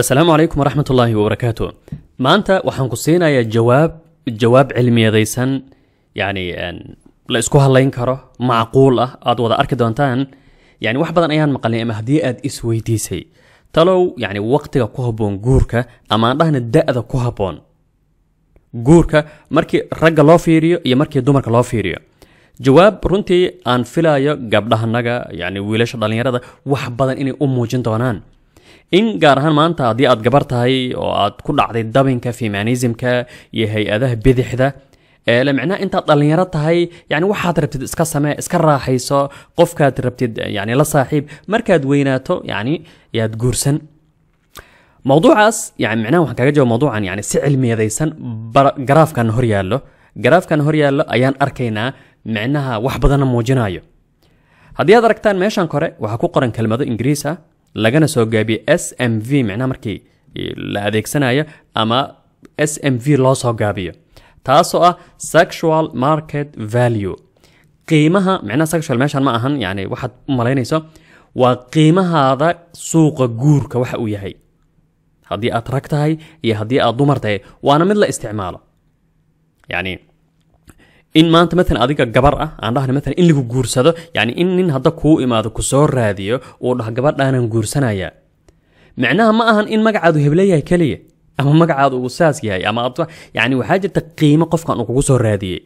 السلام عليكم ورحمة الله وبركاته ما أنت وحنقصينا يا جواب جواب علمي سن يعني لا إسكوها الله ينكره معقولة أدوذا أركض أنتان يعني وحبدا أيام مقالي أما هدي أد إسوي ديسي تلو يعني وقت كوهبون جوركا أما أنتهن الداء ذا كوهبون جوركا مركي رجا لوفيريو يا مركي دومركا لوفيريو جواب رنتي أن فيلا فيلايا قبلها النجا يعني ويلاش الله ينكره وحبدا إني أمو جنتوانان in gaar ahaan maanta haddii aad gabar tahay oo aad ku dhacday dabinka femanisimka iyo hay-adaha bidixda la micnaha intaad dhallinyaro tahay yani waxaad rabtid iska samee iska raaxayso qofkaad rabtid yani la saaxiib markaad weynaato yani yaad guursan mowduucaas yani micnaha waxaan kaga jawaab mowduucan yani si cilmiyadaysan garaafkan hor yaallo garaafkan hor yaallo ayaan arkaynaa micnaha wax badanna muujinayo haddii aad aragtaan meeshan kore waxaa ku qoran kelmado ingiriis ah lagana soo gaabiyo s m v micnaha markii la adeegsanayo ama s m v loo soo gaabiyo taasoo ah sexual market value qiimaha micnaha sexual meeshaan ma ahan yani waxaad u malaynayso waa qiimahaada suuqa guurka waxa uu yahay haddii aad rag tahay iyo haddii aad dumar tahay waana mid la isticmaalo yani in maanta maalan adiga gabar ah aan dhahna maalan in lagu guursado yani in nin hadda kuu imaado ku soo raadiyo uu dhah gabadhaanaan guursanayaa micnaha ma ahan in magacaadu hebla yahay keliya ama magacaadu uu saas yahay ama yani waxaa jirta qiimo qofkan uu kugu soo raadiyey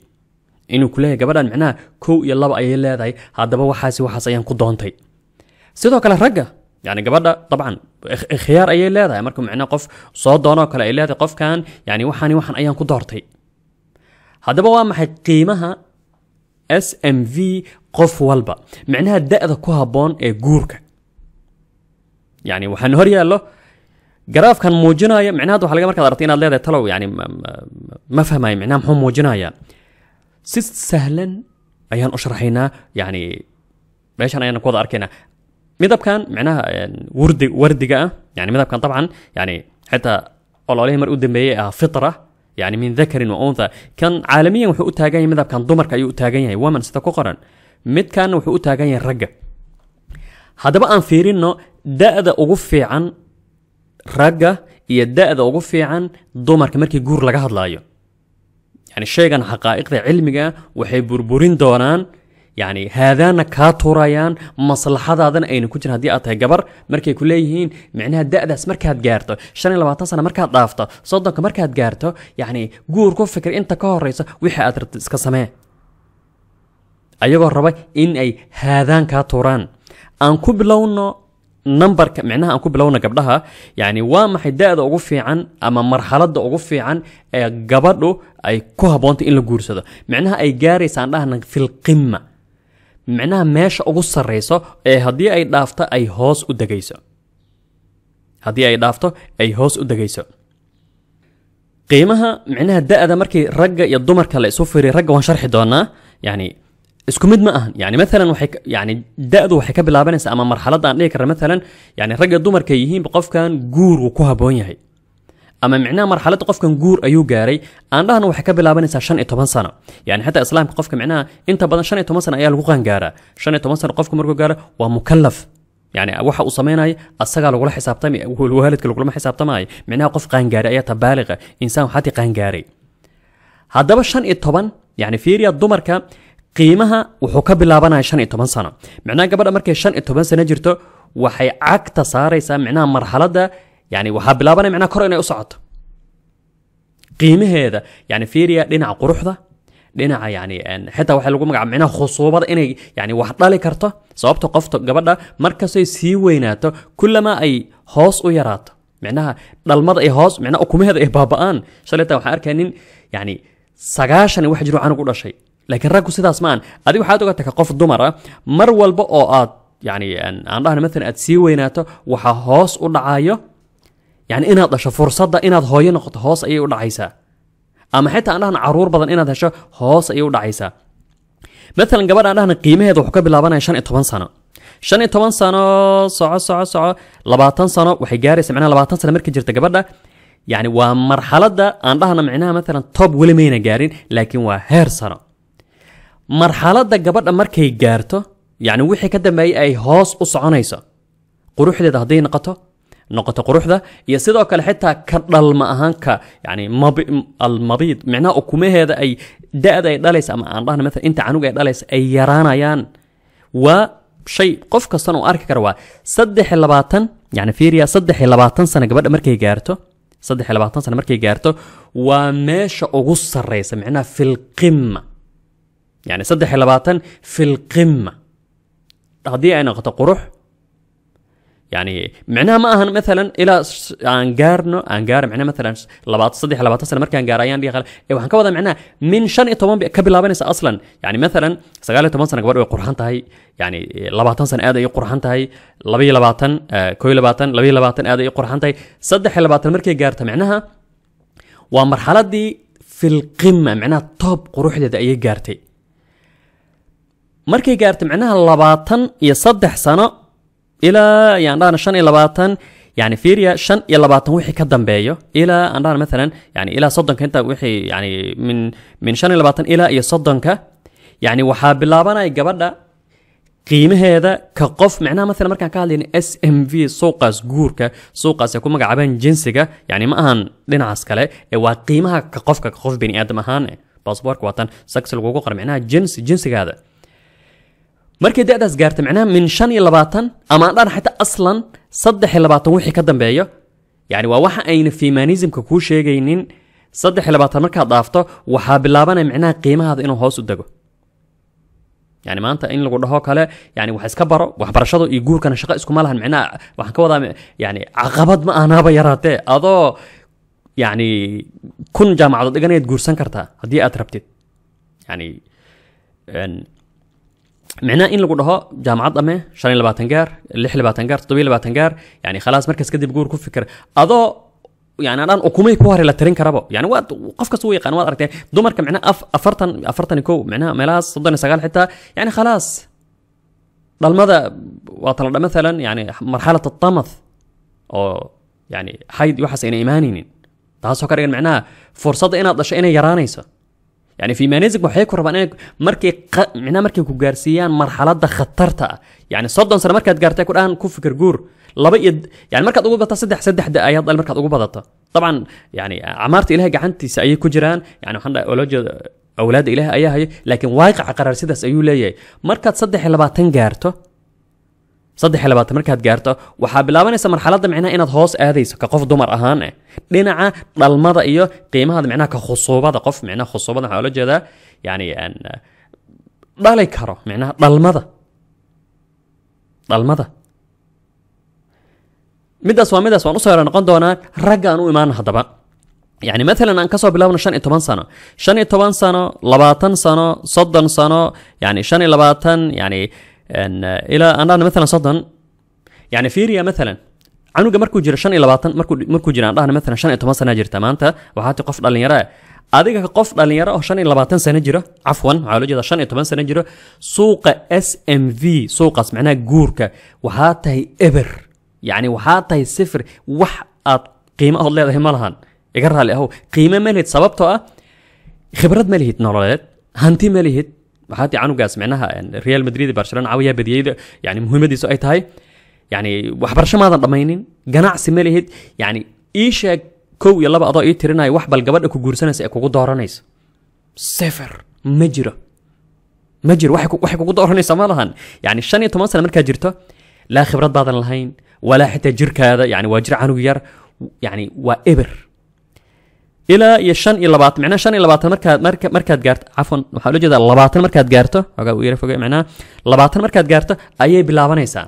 inuu kuleeyahay gabadhan micnaha kow iyo laba ayay leedahay haddaba waxaasi waxaas ayaan ku doontay sidoo kale ragga يعني قبضة طبعا خيار أي لهذا مركم معنا قف صاد دانا كلا أي لهذا قف كان يعني وحني وحن أيام كدارتي هذا هو محي قيمها SMV قف والبا معناها دائدة كوها بون اي قورك يعني وحن هوريا له قراف كان موجنايا معناها دو حلقة مركز ارتينا اللي تلو يعني ما فهمها معناها محو موجنايا سيست سهلا ايان اشرحينا يعني ليش انا ايان يعني كوضا اركينا ميدب كان معناها يعني وردي وردقة يعني ميدب كان طبعا يعني حتى الله عليه مرقود دمبيه فطرة yani min dakarin wa kan caalamiyan wuxuu u taagan yahay madhabkan dumarka ayuu u taagan yahay woman sida ku qoran midkaanna wuxuu u taagan yahay ragga haddaba aan fiirino da-da ugu fiican ragga iyo da-da ugu fiican dumarka markii guur laga hadlaayo yani sheegan xaqaa'iqda cilmiga ah, waxay burburin doonaan yani haadaana kaa tuurayaan maslaxadaadan ayna ku jirin haddii aad tahay gabar markay ku leeyihiin micnaha da'daas markaad gaarto shan iyo labaatan sana markaad dhaafto soddonka markaad gaarto yacni guur ku fikir inta ka horraysa wixii aad rabto iska samee ayagoo raba in ay haadaan kaa tuuraan aan ku bilowno numberka micnaha aan ku bilowna gabdhaha yani waa maxay da-da ugu fiican ama marxaladda ugu fiican ee gabadhu ay ku haboonta in la guursado micnaha ay gaaraysaan dhahna filqima micnaha meesha ugu sarreyso ee haddii ay dhaafto ay hoos u degayso haddii ay dhaafto ay hoos u degayso qiimaha micnaha da-da markii ragga iyo dumarka la isu firiy ragga waan sharxi doonaa yani isku mid ma ahan yani maalan waxay yani da-du waxay ka bilaabanaysaa ama marxalad aan dhihi karra maalan yani ragga dumarka yihiin qofkan guur ku habboon yahay أما معنى مرحلة قفكن جور أيو جاري أن لهن وحكب لابن سعشان إتمان سنة يعني حتى إسلام قفك معنى أنت بدن شان إتمان سنة أيال وقان جارة شان إتمان سنة قفك مرجو جارة ومكلف يعني وحى أصمينا أصغر لو راح حساب تامي والوالد كل ما حساب تامي معنى قف قان جارة أيه تبالغ إنسان حتى قان جاري هذا بشان إتمان يعني فيريا الدمر كا قيمها وحكب لابن عشان إتمان سنة معنى قبل أمريكا شان إتمان سنة جرتو وحي عكت صار يسمعنا مرحلة ده يعني وها بلابنا معناه كره انه يصعد قيمه هذا يعني في ريا دينا قروح ذا دينا يعني ان حتى وحا لو مغع معناه خصوبه انه يعني واحد دالي كرته سببته قفته قبدا مركز سي ويناته كلما اي هوس ويرات معناها دلمد اي هوس معناه اكمه هذا بابان شلتا وحا اركانين يعني سغاشن وحا جرو عنو شيء لكن راكو سيداس مان ادي وحا توغتا قف دمر مر والبا يعني ان عندها مثلا اتسي ويناته وحا هوس ودعايه يعني إنها دشة فرصة دا إنها هاي نقطة هاس أي ولا عيسى أما حتى أنا هن عرور بدن إنها دشة هاس أي ولا عيسى مثلا قبل أنا هن قيمة هذا حكى بلابنا عشان إتوان سنة عشان إتوان سنة سعة سعة سعة لباتن سنة وحجاري سمعنا لباتن سنة مركز جرت قبل يعني ومرحلة ده أنا هن معناها مثلا توب ولمين جارين لكن وهر سنة مرحلة ده قبل ده مركز جارته يعني وحي كده ما أي هاس أصعنيسة قروح لده هذه نقطه نقطة قروح ذا يصيدوك لحتى كرل ما هانكا يعني مبي المبيض معناه أكمه هذا أي ده هذا يدلس أما عن رهن مثلا أنت عنو يدلس أي يرانا يان وشي قفك صنو أرك كروا صدح اللباطن يعني فيريا صدح اللباطن سنة قبل أمريكا يجارته صدح اللباطن سنة أمريكا يجارته وماش أغص الرئيس معناه في القمة يعني صدح اللباطن في القمة هذه أنا قطع قروح يعني معناها ما اهن مثلا الى انغارنو انغار معناها مثلا لبات صدح لبات اصلا مركا انغاريان لي غل اي إيوه، وحن كوضا معناها من شان يتوان بي كبلا بنس اصلا يعني مثلا سغال يتوان سنه قبل قرحان تهي يعني لبات سنة اد اي قرحان تهي لبي لباتن آه، كوي لباتن لبي لباتن اد اي قرحان صدح لباتن مركا غارتا معناها ومرحله دي في القمه معناها توب قروح لدى اي غارتي مركي غارتي معناها لباتن يصدح سنه إلى يعني أنا شن إلى باتن يعني فيريا شن إلى باتن وحي كدم بيو إلى أنا مثلا يعني إلى صدنك أنت وحي يعني من من شن إلى باتن إلى يصدنك يعني وحاب الله بنا يقبلنا قيمة هذا كقف معناه مثلا مركان قال لين اس ام في سوق اسجورك سوق اسيكون مقعبين جنسك يعني ما هان لين عسكالي وقيمها كقف كقف بني ادم هان باسبورك وطن سكس الوقوقر معناها جنس جنسك هذا markay da'daas gaarta macnaha min shan iyo labaatan ama aan dhanaxayta aslan saddex iyo labaatan wixii ka dambeeyo yacni waa waxa ayna fimaanisimka kuu sheegaynin saddex iyo labaatan markaad dhaafto waxaa bilaabanaya micnaha qiimahaada inuu hoos u dego yani maanta in lagu dhaho kale yani wax iska baro waxbarashadu iyo guurkana shaqo iskuma lahan micnaha waxaan ka wadaa yani caqabad ma anaaba yaraatee adoo yani kun jaamacadood dhiganayaad guursan kartaa haddii aad rabtid yani micnaha in lagu dhaho jaamacad ame shan labaatan gaar yani khalaas markaas kadib guur ku fikir adoo yani ukumay ku hore la tarin karabo yani waad qof kasta yaqaan waad aragteen dumarka micnaha afartan afartan iyo micnaha meelahaas soddon iyo sagaal xitaa yani khalaas dhalmada waa taladha maalan yani marxalad atamath oo yani xayd waxaas ayna imaanaynin taasoo ka dhigan micnaha fursadda inaad dhasho inay yaraanayso يعني في مانيزك وحيك ربان انك مركي ق... معناه مركي كوغارسيان مرحله ده خطرتا يعني صدن سنه مركات غارتا قران كو فكر جور لبا يد يعني مركات اوغو بدا صدح صدح ده اياد المركات اوغو بدات طبعا يعني عمارت الها غانتي ساي كوجران يعني وحنا اولاد اله اياها لكن واقع قرار سدس ايو ليه مركات صدح لبا تن غارتو صدح لبات مركات جارتو وحابلا وين سمر حالات دمعنا إن الهوس آذيس كقف دمر أهانة دينا نعم، عا بالمضى إيو قيمة هذا معناه كخصوبة دقف معنا خصوبة حول جدا يعني أن ضالي كرو معناه بالمضى بالمضى مدى سوى مدى سوى نصير أنا قندونا رجع نو إيمان هذا يعني مثلا أن كسو بلا من شان إتوان سنة شان إتوان سنة لباتن سنة صدن سنة يعني شان لباتن يعني ان الى انا مثلا صدن يعني فيريا مثلا عنو مركو جيرا شان الى باطن مركو مركو جيرا انا مثلا شان اتو مسنا جير تمانتا وحاتي قف دالين يرا اديغا قف دالين يرا شان الى باطن سنه جيرا عفوا على جدا شان اتو مسنا جيرا سوق اس ام في سوق اسمعنا غوركا وحاتي ابر يعني وحاتي صفر وح قيمه الله هي مالهان اقرها له قيمه مالهت سببته خبرات مالهت نورالات هانتي مالهت maxaati canugaas micnaha real madrid barcelona caawiyaa badiyeyda yani muhiimadiisu ay tahay yani waxbarasho maadan dhammaynin ganacsi ma lihid yani ii sheeg kow iyo laba adoo ii tirinaya wax bal gabadha ku guursanaysa ee kugu dooranaysa sefer ma jiro ma jiro waxay kugu dooranaysa ma lahan yani shan iyo toban sana markaad jirto laa khibrad baadan lahayn walaa xitaa jirkaada yani waa jir canug yar yani waa eber ilaa iyo shan iyo labaatan micnaa shan iyo labaatan markaad marka markaad gaarto cafwan waxaa loo jeedaa labaatan markaad gaarto xogaa uu yara foge micnaha labaatan markaad gaarto ayay bilaabanaysaa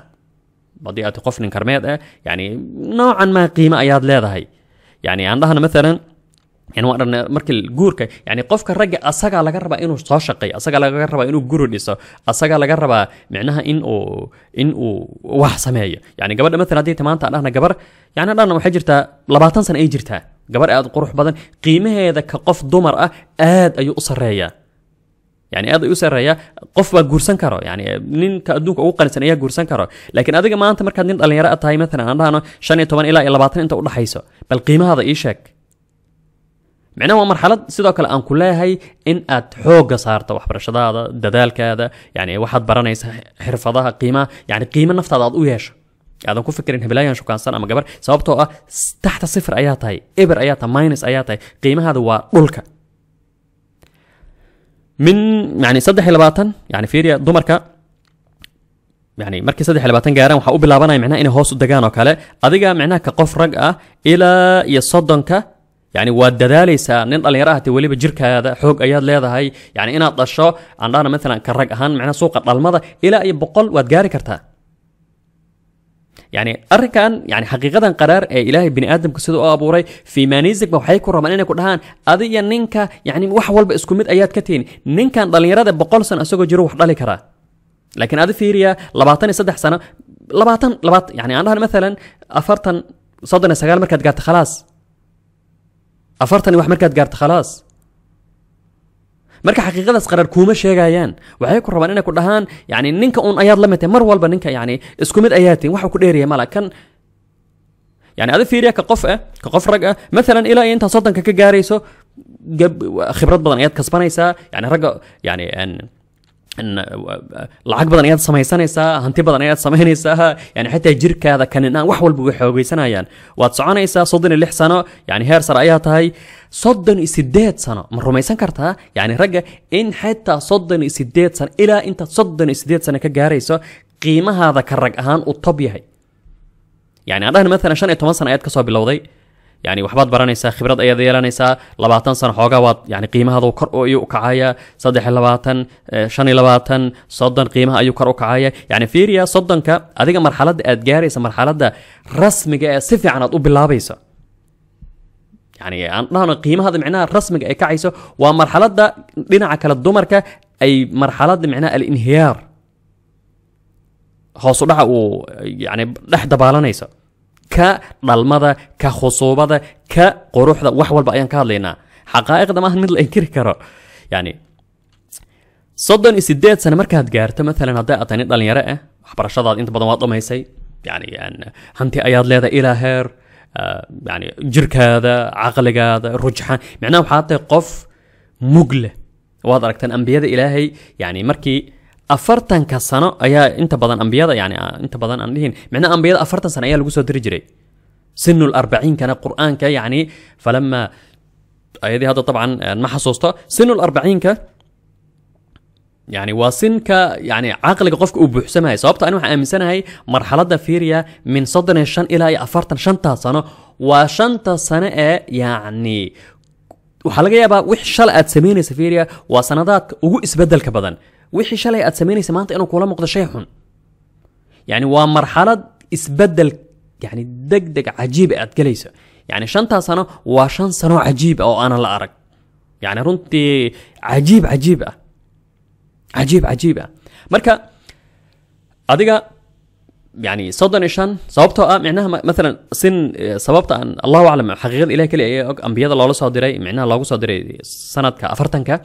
haddii aad qof nin karmeed ah yani noocan maa qiimo ayaad leedahay yani aan dhahna maalan yani waan dharna markii guurka yani qofka ragga asagaa laga rabaa inuu soo shaqeeyo asagaa laga rabaa inuu guri dhiso asagaa laga rabaa micnaha in uu in uu wax sameeyo yani gabadha maalan haddii maanta aan dhahna gabar yani dhahna waxay jirtaa labaatan sana ay jirtaa gabarh aad u qurux badan qiimaheeda ka qof dumar ah aad ayuu u sareeyaa yani aad ayuu u sareeyaa qof baa guursan karo yani ninka adduunka ugu qanisan ayaa guursan karo laakiin adiga maanta markaad nin dhallinyaro a tahay maalan aan dhahno shan iyo toban ilaa iyo labaatan inta udhaxayso bal qiimahaada ii sheeg micnaha waa marxalad sidoo kale aan ku leeyahay in aad xoogga saarto waxbarashadaada dadaalkaada yani waxaad baranaysa xirfadaha qiimaha yani qiimo naftaada aad u yeesho aadan ku fikirin hiblaayan shukaansan ama gabar sababtoo ah taxta sifir ayaa tahay eber ayaa tahay minus ayaa tahay qiimahaada waa dhulka min yani saddex labaatan yani fiiriya dumarka yani markii saddex labaatan gaaraan waxaa u bilaabanaya micnaha inay hoos u degaan oo kale adiga micnaha ka qof rag ah ilaa iyo soddonka يعني واد داليسا نين دالين راهتي وليبا جيركادا خوغ اياد ليدahay يعني inaad dhasho aan dhana مثلا ka rag ahaan macna suuqa dhalmada ilaa iyo boqol waad gaari kartaa يعني أركان يعني حقيقة قرار إيه، إلهي بني آدم كسيدو أبوري في ما نيزك بوحيك الرمانين كلهان أذي ننكا يعني وحول بإسكوميت أيات كتين ننكا نضل رادة بقول سن أسوقو جروح دالي لكن أذي فيريا لباطن سدح سنة لباطن لباط يعني أنا مثلا أفرتن صدنا سجال مركات قارت خلاص أفرتن وح مركز قارت خلاص marka xaqiiqadaas qarar kuma sheegayaan waxay ku rabaan inay ku dhahaan yani ninka uun ayaad la mitay mar walba ninka yani isku mid ayaa tihin waxa ku dheeraya mala kan يعني هذا فيريا كقف كقف رجع مثلا الى انت صدق كجاريسو خبرات بدن ايات كسبانيسا يعني رجع يعني ان ان لعق بدن ايد سميسانيسا هنتي بدن ايد سميسانيسا يعني حتى جيرك هذا كان ان وح ولب و خوغيسانيان واد سوانيسا صدن اللي سنه يعني هير سر ايها تهي صدن اسديت سنه من رميسان كرتا يعني رجا ان حتى صدن اسديت سنه الى انت صدن اسديت سنه كغاريسو قيمه هذا كرق اهان وطبيعي يعني انا مثلا عشان اتمسن ايد كسو بلوضي يعني وحبات برانيسا خبرات أيضا يرانيسا لباتن سن حاجة وات يعني قيمة هذا وكر أو أيو كعايا صدح لباتن آه، شني لباتن صدن قيمة أيو كر أو كعايا يعني فيريا صدن ك هذه مرحلة أدجاري سمر حالة رسم جاء سفة عن أطوب اللابيسا يعني أنا قيمة هذا معناه رسم جاء كعيسا ومرحلة ده لنا على الدمر ك أي مرحلة معناه الانهيار خاصة ده يعني لحد بالانيسا ka dhalmada ka khusuubada ka quruxda wax walba ayaan ka hadlaynaa xaqaa'iqda maahan mid la inkiri karo yani soddon iyo sideed sano markaad gaarto maalan haddii aad tani dhalinyaro ah waxbarashadaad inta badan waad dhumaysay yani hanti ayaad leedahay ilaa heer yani jirkaada caqligaada rujxan micnaha waxaad tahay qof mug leh waad aragtaan ambiyada ilaahay yani markii أفرتن كسنة أيا أنت بدن أنبياء يعني أنت بدن أنبيين معنى أنبياء أفرتن سنة أيا لجوس درجري سن الأربعين كان قرآن ك يعني فلما أي هذه هذا طبعا آه، ما حصوصته سن الأربعين ك يعني وسن ك يعني عقلك قفك وبحسم هاي صابت أنا من سنة هاي مرحلة دافيريا من صدر الشن إلى أفرتن شنطة سنة وشنطة سنة آه، يعني وحلقة يابا وحشل أتسمين سفيريا وسنادات وقو إسبدل كبدن وحي شلي أتسميني سمانت إنه كولا مقدا شيحون يعني ومرحلة مرحلة إسبدل يعني دق دق عجيبة أتقليسة يعني شانتا تاسانو وشان شان سانو عجيب أو أنا لأرق يعني رنتي عجيب عجيبة عجيب عجيبة مركا أدقى يعني صدنا شان صوبتو أم معناها مثلا سن آه، صوبتو أن الله أعلم حقيقة إليك اللي أنبياء الله صادري معناها الله صادري سنة كأفرتن كأ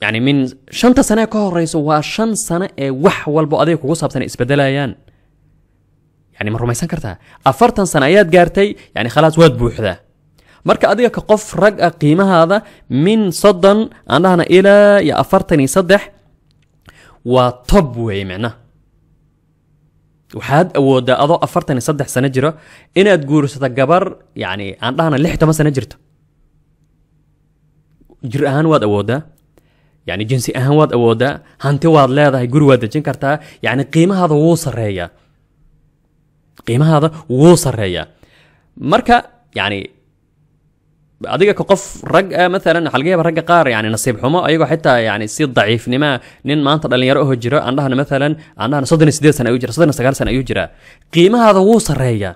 يعني من شنطة سنة كهرس وشن سنة وح والبو أديك وصاب سنة إسبدلا يان يعني مرة ما يسان كرتها سنة ياد جارتي يعني خلاص واد بوح ذا مرك أديك كقف رجع قيمة هذا من صدا عندها أنا إلى يا أفرتني صدح وطبوي ويمنا وحد وده أضو أفرتني صدح سنة جرة إن أتقول ستجبر يعني عندها أنا لحتة ما سنة جرت جرأن واد أوده yani jinsi ahaan waad awoodaa hanti waad leedahay guri waad dejin kartaa yani qiimahaada wuu sareeyaa qiimahaada wuu sareeyaa marka yani adiga qof rag ah eh, maalan waxa laga ragga qaar yani nasiib xumo ayagoo xitaa yani si daciifnima nin maanta dhallinyaro aho jiro andhahana maalan andhahana soddon sideed sana ayuu jira soddon sagaal sana ayuu jiraa qiimahaada wuu sareeyaa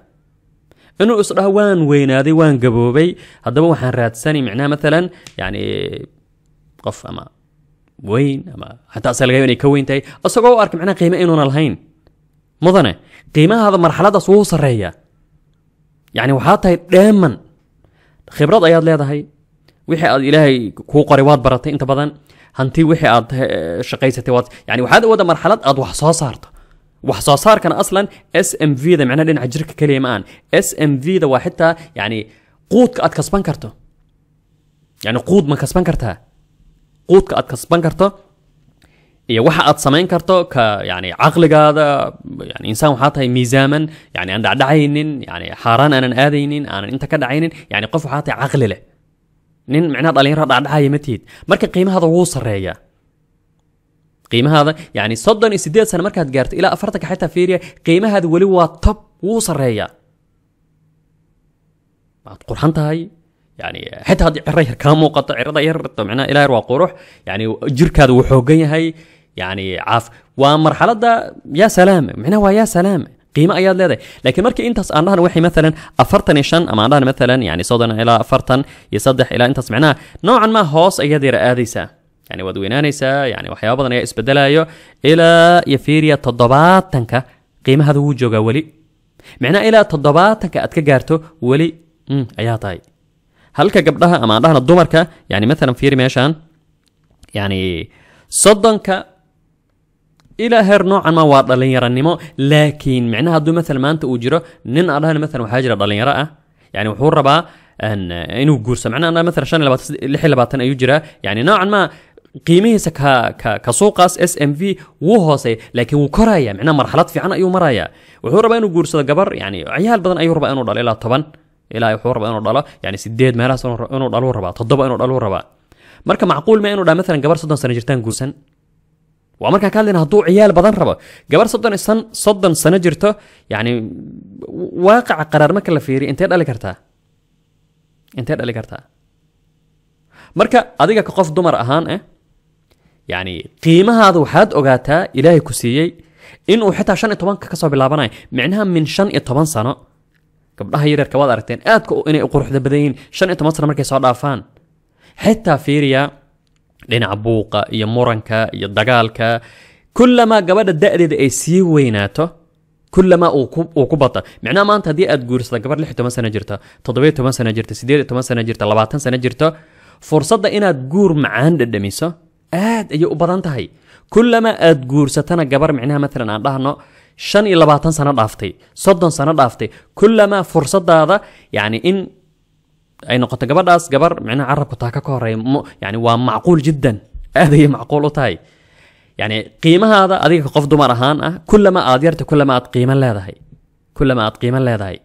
inuu isdhaho waan weynaaday waan gaboobay haddaba waxaan raadsani micnaha maalan yani qof ama weyn ama xataa se lagayo inay ka weyn tahay isagoo u arka macnaha qiime inuuna lahayn mudane qiimahaada marxaladaas wuu sarreeyaa yacni waxaa tahay dheeman khibrad ayaad leedahay wixii aad ilaahay kuu qoray waad baratay inta badan hanti wixii aad shaqaysatay waad yani waxaad awooda marxalad aad wax soo saarto wax soo saarkana aslan s m v da macnaha dhinaca jirka kaliya ma aan s m v da waa xitaa yani quudka aad kasban karto yani quud ma kasban kartaa quudka aad kasban karto iyo waxa aad samayn karto ka yani caqligaada yani insaan waxaa tahay miisaaman yani aan dhacdhacaynin yani xaaraan aanan aadaynin aanan inta ka dhacaynin yani qof waxaa tahay caqli leh nin micnaha dhalinyaro dhacdhacaya ma tihid marka qiimahaada wuu sarreeyaa qiimahaada yani soddon iyo sideed sano markaad gaarto ilaa afartanka xitaa fiiriya qiimahaada weli waa tob wuu sarreeyaa waad qurxan tahay يعني حتى هذا عري كامو قطع عرضا يرد معنا إلى رواق روح يعني جرك هذا وحوجين هاي يعني عاف ومرحلة ده يا سلام معنا ويا سلام قيمة أياد لدي لكن مركي أنت الله الوحي مثلا أفرتن إشان أما أنها مثلا يعني صدنا إلى أفرتن يصدح إلى أنت سمعنا نوعا ما هوس أياد رأذيسا يعني ودوينانيسا يعني وحيا بضن يأس بدلايو إلى يفيريا تضبات تنكا قيمة هذا وجوغا ولي معنا إلى تضبات تنكا أتكا ولي أيا طاي هل قبلها أما دهنا الدمر كا يعني مثلا في رميشان يعني صدن كا إلى هر نوع ما واضح لين يرى النمو لكن معناها دو مثلا ما أنت أجره نن أرهن مثلا وحاجر أضل يرى أه؟ يعني وحور ربا أن إنه قرص معناها أنا مثلا شان لبات لحي لباتنا يجره يعني نوعا ما قيمه سكا ك كسوق اس ام في وهو سي لكن وكرايا معناها مرحلات في عنا أيو مرايا وحور ربا إنه قرص جبر يعني عيال بدن أيو ربا إنه ضل إلى طبعا ilaa wuxuu rabaa inuu dhalo yani sideed meelahaas inuu dhalo rabaa toddoba inuu dhalo rabaa marka macquul ma inuu dhaa maalan gabar soddon sano jirtaan guursan waa markaan ka hadlayna hadduu ciyaal badan rabo gabar soddon san soddon sano jirto yani waaqaca qaraar marka la fiiriyo intee dhali kartaa intee dhali kartaa marka adiga ka qof dumar ahaan eh yani qiimahaada waxaad ogaataa ilaahay ku siiyey inuu xitaa shan iyo tobanka kasoo bilaabanayo micnaha min shan iyo toban sano gabdhaha yaryarka waad aragteen aadka inay quruxda badan yihiin shan iyo toban sana markay soo dhaafaan xitaa fiiriya dhinaca buuqa iyo muranka iyo dagaalka kulamaa gabadha da-deeda ay sii weynaato kulamaa uu ku bata micnaha maanta haddii aad guursada gabadh lix iyo toban sana jirta toddobiyo toban sana jirta siddeed iyo toban sana jirta labaatan sana jirto fursadda inaad guur macaan dhadhamiso aad ayay u badan tahay kulamaa aad guursatana gabar micnaha matalan aan dhahno شن إلا باتن سنة دافتي صدن سنة دافتي كلما فرصة دادا يعني إن أي نقطة جبر داس جبر معنا عربك تاكا كوري يعني ومعقول جدا هذه معقولة تاي يعني قيمة هذا هذه قف دمار هان أه، كلما أديرت كلما قيمة لا هذا كلما قيمة لا هذا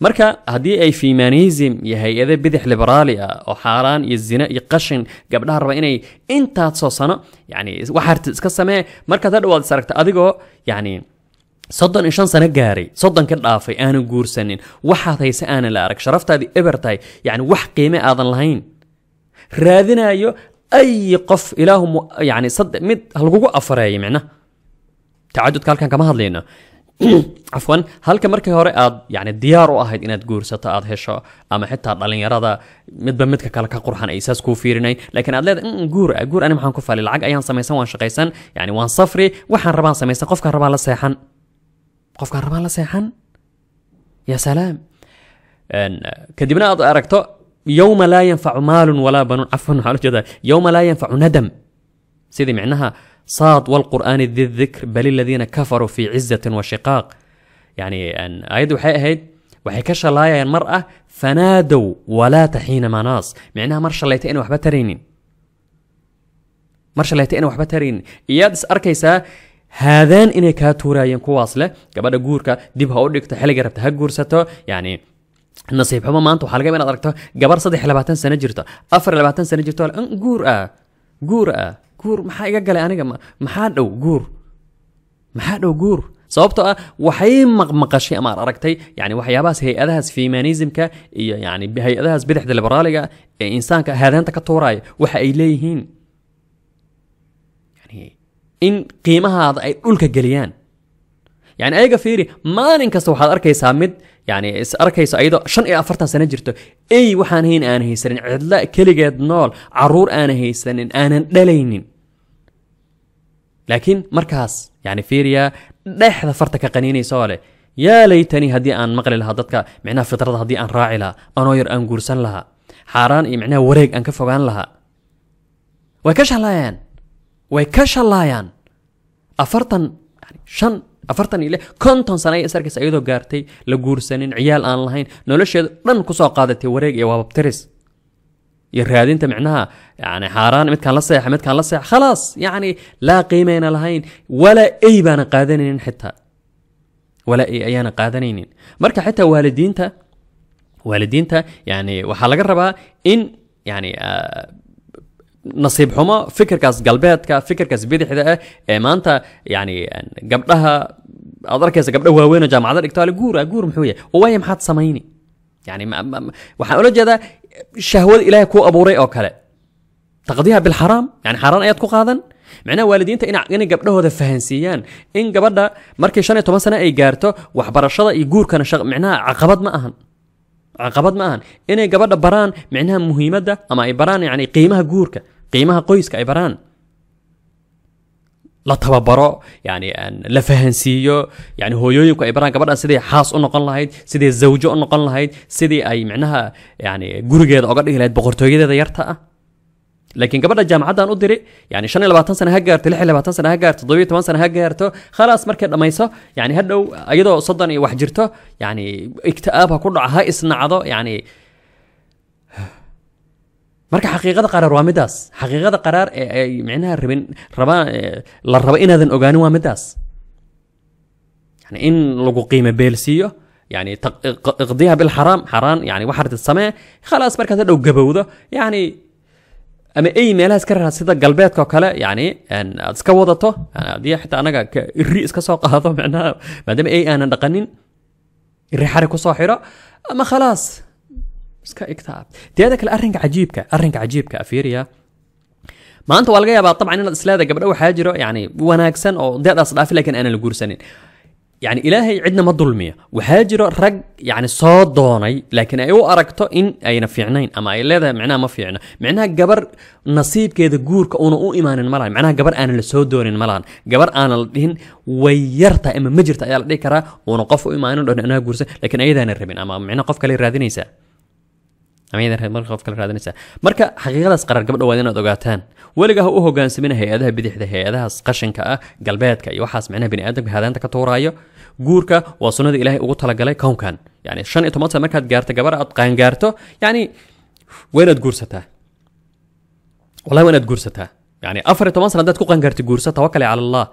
مركا هذه أي فيمانيزم يهي إذا بدح ليبرالي أه، أو حاران يزنا يقشن قبل هربا إني أنت تصوصنا يعني وحرت كسمة مركا ذا الأول سرقت أديكو يعني soddon iyo shan sano gaaray soddonka dhaafay aanan guursanin waxaad hayse aanan la arag sharaftaadii eber yacni wax qiime aadan lahayn raadinaayo ay qof ilaahu yani mid halagugu afareeya micna tacadudka halkan kama hadlayno cafwan halka markii hore aad yani diyaar u ahayd inaad guursato aad hesho ama xitaa dhalinyarada midba midka kale ka qurxan ay saas kuu fiirinayn laakiin aad leedahay mm, guur ah, guur ani maxaan ku fali lacag ayaan samaysan waan shaqaysan yani waan safri waxaan rabaan samaysan qofkaan rabaan la seexan قف كان ربان لسيحان يا سلام كدبنا أركتو يوم لا ينفع مال ولا بنون عفوا على جدا يوم لا ينفع ندم سيدي معناها صاد والقرآن ذي الذكر بل الذين كفروا في عزة وشقاق يعني أن أيدو حيئهيد وحكش الله يا المرأة فنادوا ولا تحين مناص معناها مرش الله يتئن وحبا ترينين مرش الله يتئن وحبا إياد أركيسا هذان إني كاتورا ينكو واصلة قبل جورك دبها أوديك تحلى جربتها جورسته يعني نصيب هما ما أنتوا حلقة من أدركته قبل صدي حلا بعدين سنة جرتها أفر حلا بعدين سنة جرتها أن جورا آه. جورا آه. جور ما حاجة قال أنا جم ما حد أو جور ما حد أو جور صوبته أه وحي مق مقشي أمار أركتي يعني وحي بس هي أذهز في مانيزم يعني بهي أذهز بدح دلبرالجا إنسان ك هذان تكتوراي وحي ليهين in qiimahaada ay dhulka geliyaan yani ayaga fiiri maalin kasta waxaad arkaysaa mid yani is arkayso ayadoo shan iyo afartan sano jirto ey waxaan hayn aan haysanin cidla keligeed nool caruur aan haysanin aanan dhalaynin laakiin markaas yani fiiriya dhexda farta ka qaniinaysa oo leh yaa laytanii haddii aan maqli lahaa dadka micnaha fidrada haddii aan raaci lahaa anoo yar aan guursan lahaa xaaraan iyo micnaha wareeg aan ka fogaan lahaa way ka shahlaayaan way ka shallaayaan afartan yani shan afartan ile konton sana ay is arkaysa iyadoo gaartay la guursanin ciyaal aan lahayn nolosheeda dhan kusoo qaadatay wareeg iyo waababtiris iyo raadinta micnaha yani xaaraan midkaan la seexa midkaan la seexa khalaas yacni laa qiimayna lahayn walaa ey baana qaadanaynin xitaa walaa ey ayaana qaadanaynin marka xitaa waalidiinta waalidiinta yani waxaa laga rabaa in yani نصيب حما فكر كاس قلبات كا فكر كاس بيد حدا إيه، إيه، ما أنت يعني قبلها أدرك إذا قبلها هو وين جامعة ذلك تالي جور جور محوية وويا محاط سميني يعني ما ما وحنقول جدا شهوة إله كو أبو ري أو كله تقضيها بالحرام يعني حرام أيات كو هذا معناه والدين تأين إن قبلها هذا فهنسيان إن قبلها مركي شان تمسنا أي جارته وحبر الشلا يجور كان شغ معناه عقبات ما أهن caqabad ma ahan inay gabadha baraan micnaha muhiimadda ama ay baraan yani qiimaha guurka qiimaha qoyska ay baraan la tababaro yani la fahansiiyo yani hooyooyinku ay baraan gabadhan siday xaas u noqon lahayd siday zawjo u noqon lahayd sidii ay micnaha yani gurigeeda oga dhigi lahayd boqortooyadeeda yarta ah لكن قبل الجامعه انا ادري يعني شن اللي بعتن سنه هجرت لحي اللي بعتن سنه هجرت تضوي تمان سنه هجرت خلاص مركز لما يسا يعني هدو ايضا صدني وحجرته يعني اكتئابها كله عها اسن عضو يعني مرك حقيقة قرار وامداس حقيقة قرار إيه، إيه، معناها ربين ربا إيه، للربين هذا الأجان وامداس يعني إن لقوا قيمة بيلسيو يعني تق... اقضيها بالحرام حرام يعني واحد السماء خلاص مركز لو قبوده يعني ama ey meelahaas ka raraa sida galbeedka oo kale yani aad iska wadato haddii xitaa anaga iri iska soo qaado micnaha maadaama ey aanan dhaqanin iri xari kusoo xidho ama khalaas iska igtaa teeda kale arrinka cajiibka arrinka cajiibka afiiriya maanta waa laga yaabaa dabcan inaad isleeda gabdho waxaa jiro yani wanaagsan oo deedaas dhaafi lakiin aanan la guursanin يعني إلهي عندنا ما ظلمية وهاجر رج يعني صادوني لكن أيو أركتو إن أي نفيعنين أما إلا ذا معناه ما فيعنا معناه جبر نصيب كذا جور كأنا أو إيمان الملان معناه جبر أنا اللي صاد دوني الملان جبر أنا الدين ويرتا إما مجرتا يا ذكرى ونقف إيمانه لأن أنا جورس لكن أي ذا نرمين أما معناه قف كلي راذنيسه amyada reer marka qofkale raadinaysa marka xaqiiqadaas qarar gabdha waa inaad ogaataan weliga ha u hogaansamina hay-adaha bidixda hay-adahaas qashinka ah galbeedka iyo waxaas micnaha biniaadamka hadaanta ka tuuraayo guurka waa sunnada ilaahay ugu talagalay kownkan yani shan iyo toban sana markaad gaarto gabar aad qaangaarto yani waa inaad guursataa wallahi waa inaad guursataa yani afar iyo toban sana haddaad ku qaangaarto guursa tawakali cala allah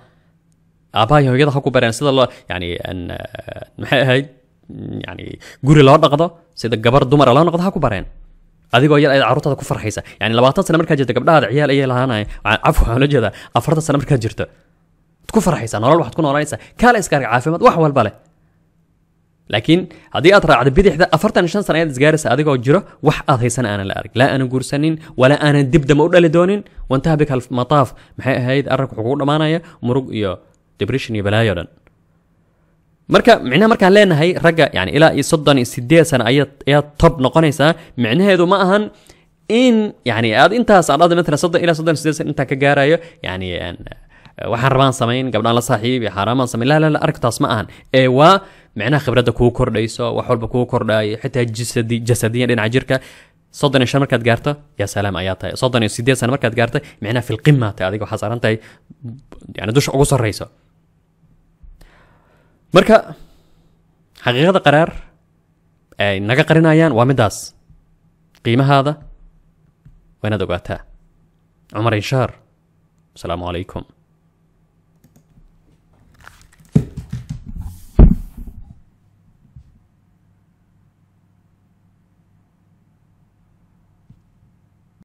aabaha iyo hooyada ha ku bareen sida loo yani maxay ahayd yani guri loo dhaqdo sida gabar dumara loo noqdo ha ku bareen adigoo yar caruurtaada ku farxaysa yani labaatan sana markaad jirto gabdhahaada ciyaal ayay lahaanay cafu waxaan la jeedaa afartan sana markaad jirto waad ku farxaysaa nolol waxaad ku noolanaysaa kaala isgaarga caafimaad wax walba leh laakiin haddii aad raacdo bidixda afartan shan sana ayaad isgaaraysa adigoo jiro wax aad haysan aanan la arag laa aanan guursanin walaa aanan dib dama u dhali doonin wantaha bika almataaf maxay ahayd arrinku wuxuu kugu dhammaanaya murug iyo debression iyo balaayo dhan marka micnaha markaan leenahay ragga yani ilaa iyo soddon iyo sideed sano ayaa tob noqonaysaa micnaheedu ma ahan in yani aad intaas aad dhahda maalan soddon ilaa soddon sideed san intaan ka gaarayo yani waxaan rabaan samayn gabdhaan la saaxiib iyo xaaraamaan samayn la la la arrintaas ma ahan ee waa micnaha khibradda kugu kordhayso wax walba kugu kordhaayo xitaa jasadi jasadiyan dhinaca jirka soddon iyo shan markaad gaarto yaa salaam ayaa tahay soddon iyo sideed sano markaad gaarto micnaha filqimaa tahay adiga waxaa saaran tahay yani dusha ugu sarrayso marka xaqiiqada qaraar ee ay naga qarinayaan waa midaas qiimahaada waa inaad ogaataa cumar inshaar asalaamu calaykum